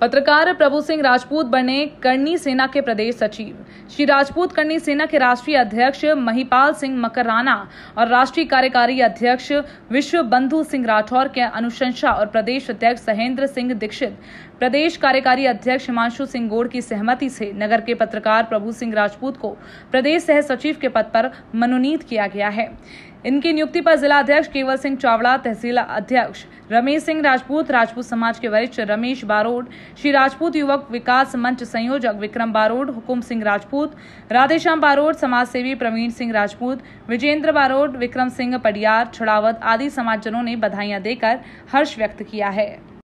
पत्रकार प्रभु सिंह राजपूत बने करनी सेना के प्रदेश सचिव श्री राजपूत करनी सेना के राष्ट्रीय अध्यक्ष महिपाल सिंह मकराना और राष्ट्रीय कार्यकारी अध्यक्ष विश्व बंधु सिंह राठौर के अनुशंसा और प्रदेश अध्यक्ष सहेंद्र सिंह दीक्षित प्रदेश कार्यकारी अध्यक्ष हिमांशु सिंह गोड़ की सहमति से नगर के पत्रकार प्रभु सिंह राजपूत को प्रदेश सह सचिव के पद पर मनोनीत किया गया है इनकी नियुक्ति पर जिला अध्यक्ष केवल सिंह चावड़ा तहसील अध्यक्ष रमेश सिंह राजपूत राजपूत समाज के वरिष्ठ रमेश बारोड श्री राजपूत युवक विकास मंच संयोजक विक्रम बारोड हुकुम सिंह राजपूत राधेश्याम बारोड समाज सेवी प्रवीण सिंह राजपूत विजेंद्र बारोड विक्रम सिंह पडियार छुड़ावत आदि समाजजनों ने बधाइयां देकर हर्ष व्यक्त किया है